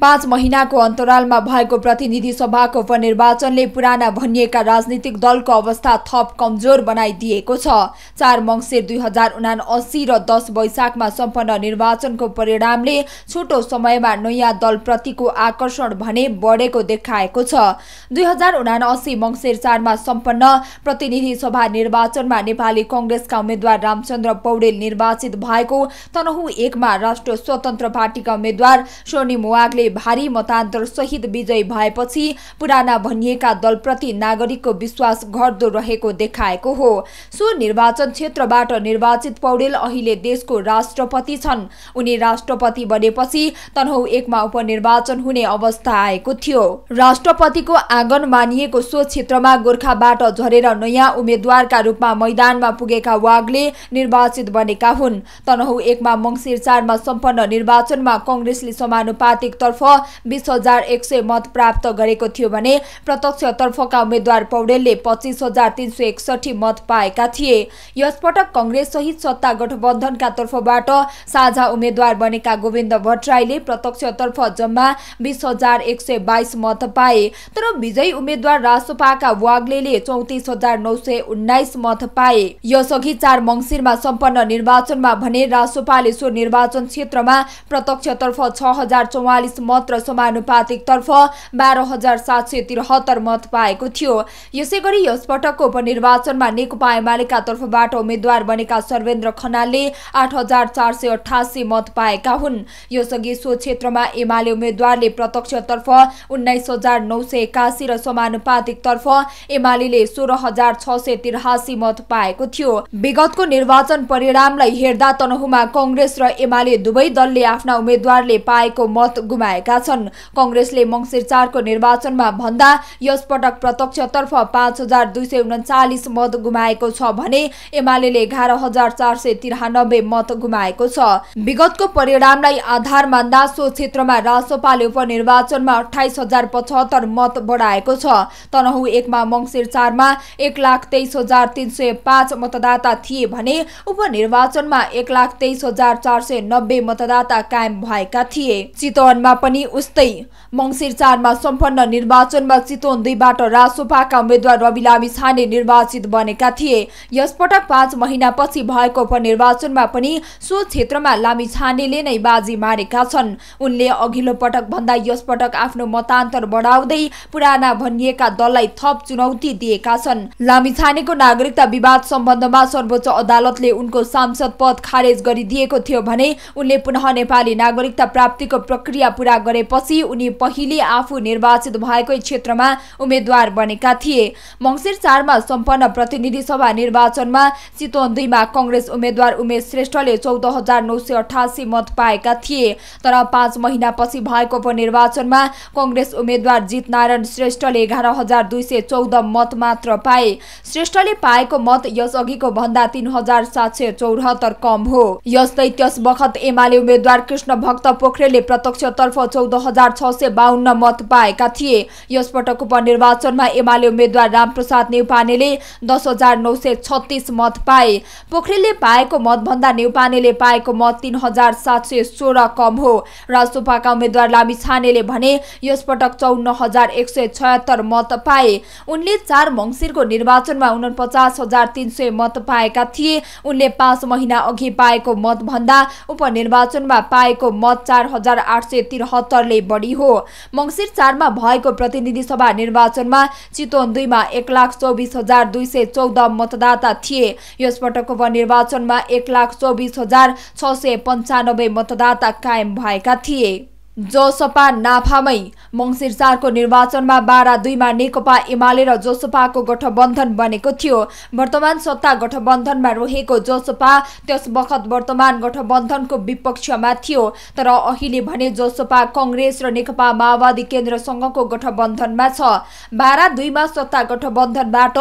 पाँच महिनाको अन्तरालमा भएको प्रतिनिधि सभाको उपनिर्वाचनले पुराना भनिएका राजनीतिक दलको अवस्था थप कमजोर बनाइदिएको छ चार मङ्सिर दुई हजार उना अस्सी र दस वैशाखमा सम्पन्न निर्वाचनको परिणामले छोटो समयमा नयाँ दलप्रतिको आकर्षण भने बढेको देखाएको छ दुई हजार उना अस्सी मङ्सिर चारमा सम्पन्न प्रतिनिधि सभा निर्वाचनमा नेपाली कङ्ग्रेसका उम्मेद्वार रामचन्द्र पौडेल निर्वाचित भएको तनहु एकमा राष्ट्र स्वतन्त्र पार्टीका उम्मेद्वार सोनी मुवागले भारी भारी सहित विजय भएपछि पुराना भनिएका दलप्रति नागरिकको विश्वास घट्दो रहेको देखाएको हो सो निर्वाचन क्षेत्रबाट निर्वाचित पौडेल अहिले देशको राष्ट्रपति छन् उनी राष्ट्रपति बनेपछि तनहौ एकमा उपनिर्वाचन हुने अवस्था आएको थियो राष्ट्रपतिको आँगन मानिएको सो क्षेत्रमा गोर्खाबाट झरेर नयाँ उम्मेद्वारका रूपमा मैदानमा पुगेका वागले निर्वाचित बनेका हुन् तनहु एकमा मङ्सिर चारमा सम्पन्न निर्वाचनमा कङ्ग्रेसले समानुपातिक तर्फ बिस हजार एक सय मत प्राप्त गरेको थियो भने प्रत्यक्षतर्फका उम्मेद्वार पौडेलले पच्चिस हजार तीन सय एकसठी मत पाएका थिए यसपटक कङ्ग्रेस सहित सत्ता गठबन्धनका तर्फबाट साझा उम्मेद्वार बनेका गोविन्द भट्टराईले तर्फ जम्मा बिस हजार एक सय बाइस मत पाए तर विजयी उम्मेद्वार रासोपाका वाग्ले चौतिस हजार नौ सय उन्नाइस मत पाए यसअघि चार मङ्सिरमा सम्पन्न निर्वाचनमा भने रासोपाले सो निर्वाचन क्षेत्रमा प्रत्यक्षतर्फ छ हजार चौवालिस मत र समानुपातिकतर्फ बाह्र हजार सात सय त्रिहत्तर मत पाएको थियो यसै गरी पटकको उपनिर्वाचनमा नेकपा एमालेका तर्फबाट उम्मेद्वार बनेका सर्वेन्द्र खनालले आठ हजार चार सय अठासी मत पाएका हुन् यसअघि सो क्षेत्रमा एमाले उम्मेद्वारले प्रत्यक्षतर्फ उन्नाइस हजार नौ सय एकासी र समानुपातिकतर्फ एमाले सोह्र हजार छ सय तिरासी मत पाएको थियो विगतको निर्वाचन परिणामलाई हेर्दा तनहुमा कङ्ग्रेस र एमाले दुवै दलले आफ्ना उम्मेद्वारले पाएको मत गुमा गराएका छन् कङ्ग्रेसले मङ्सिर चारको निर्वाचनमा भन्दा यसपटक प्रत्यक्षतर्फ पाँच हजार दुई सय उन्चालिस मत गुमाएको छ भने एमाले एघार हजार चार सय तिरानब्बे मत गुमाएको छ विगतको परिणामलाई आधार मान्दा सो क्षेत्रमा राजसपाले उपनिर्वाचनमा अठाइस हजार पचहत्तर मत बढाएको छ तनहु एकमा मङ्सिर चारमा एक लाख तेइस हजार तिन सय पाँच मतदाता थिए भने उपनिर्वाचनमा एक लाख तेइस हजार चार सय नब्बे मतदाता कायम भएका थिए चितवनमा पनि उस्तै मङ्सिर चारमा सम्पन्न निर्वाचनमा चितवन दुईबाट राजसोपाका उम्मेद्वार रवि लामी छाने निर्वाचित बनेका थिए यसपटक पाँच महिनापछि भएको उपनिर्वाचनमा पनि सो क्षेत्रमा लामी छानेले नै बाजी मारेका छन् उनले अघिल्लो पटक भन्दा यसपटक आफ्नो मतान्तर बढाउँदै पुराना भनिएका दललाई थप चुनौती दिएका छन् लामी छानेको नागरिकता विवाद सम्बन्धमा सर्वोच्च अदालतले उनको सांसद पद खारेज गरिदिएको थियो भने उनले पुनः नेपाली नागरिकता प्राप्तिको प्रक्रिया पुरा भेला गरेपछि उनी पहिले आफू निर्वाचित भएकै क्षेत्रमा उम्मेद्वार बनेका थिए मङ्सिर चारमा सम्पन्न प्रतिनिधि सभा निर्वाचनमा चितवन दुईमा कङ्ग्रेस उम्मेद्वार उमेश श्रेष्ठले चौध हजार नौ सय अठासी मत पाएका थिए तर पाँच महिनापछि भएको उपनिर्वाचनमा कङ्ग्रेस उम्मेद्वार जितनारायण श्रेष्ठले एघार हजार दुई सय चौध मत मात्र पाए श्रेष्ठले पाएको मत यसअघिको भन्दा तीन हजार सात सय चौरातर कम हो यस्तै त्यस बखत एमाले उम्मेद्वार कृष्ण भक्त पोखरेलले प्रत्यक्षतर्फ चौध मत पाएका थिए यसपटक उपनिर्वाचनमा एमाले उम्मेद्वार रामप्रसाद नेउपानेले दस मत पाए पोखरेलले पाएको मतभन्दा नेउपानेले पाएको मत तिन कम हो राजसुपाका उम्मेद्वार लामी छानेले भने यसपटक चौन्न हजार मत पाए उनले चार मङ्सिरको निर्वाचनमा उनपचास हजार तिन सय मत पाएका थिए उनले पाँच महिना अघि पाएको मतभन्दा उपनिर्वाचनमा पाएको मत चार हजार आठ त्रिहत्तरले बढी हो मङ्सिर चारमा भएको प्रतिनिधि सभा निर्वाचनमा चितवन दुईमा एक लाख चौबिस हजार दुई सय चौध मतदाता थिए यसपटक उपनिर्वाचनमा एक लाख चौबिस हजार छ सय पन्चानब्बे मतदाता कायम भएका थिए जसपा नाफामै मङ्सिरसारको निर्वाचनमा बाह्र दुईमा नेकपा एमाले र जोसपाको गठबन्धन बनेको थियो वर्तमान सत्ता गठबन्धनमा रहेको जोसपा त्यस बखत वर्तमान गठबन्धनको विपक्षमा थियो तर अहिले भने जोसपा कङ्ग्रेस र नेकपा माओवादी केन्द्रसँगको गठबन्धनमा छ बाह्र दुईमा सत्ता गठबन्धनबाट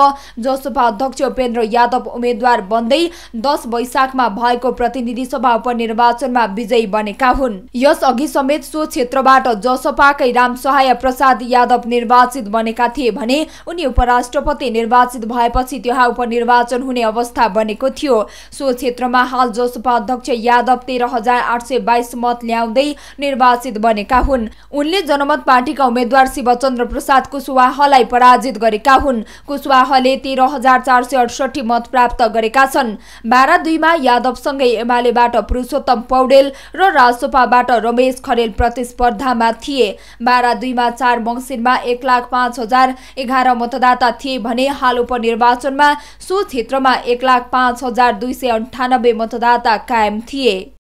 जोसपा अध्यक्ष उपेन्द्र यादव उम्मेद्वार बन्दै दस वैशाखमा भएको प्रतिनिधि सभा उपनिर्वाचनमा विजयी बनेका हुन् यसअघि समेत सो क्षेत्रबाट जसपाकै रामसहाय प्रसाद यादव निर्वाचित बनेका थिए भने उनी उपराष्ट्रपति निर्वाचित भएपछि त्यहाँ उपनिर्वाचन हुने अवस्था बनेको थियो सो क्षेत्रमा हाल जसपा अध्यक्ष यादव तेह्र हजार आठ सय बाइस मत ल्याउँदै निर्वाचित बनेका हुन् उनले जनमत पार्टीका उम्मेद्वार शिवचन्द्र प्रसाद कुशवाहलाई पराजित गरेका हुन् कुशवाहले तेह्र हजार चार सय अडसठी मत प्राप्त गरेका छन् बाह्र दुईमा यादवसँगै एमालेबाट पुरुषोत्तम पौडेल र राजसपाबाट रमेश खरेल प्रतिस्पर्धामा थिए बारा दुईमा चार मङ्सिरमा एक लाख पाँच हजार एघार मतदाता थिए भने हाल उपनिर्वाचनमा सो क्षेत्रमा एक लाख पाँच हजार दुई सय अन्ठानब्बे मतदाता कायम थिए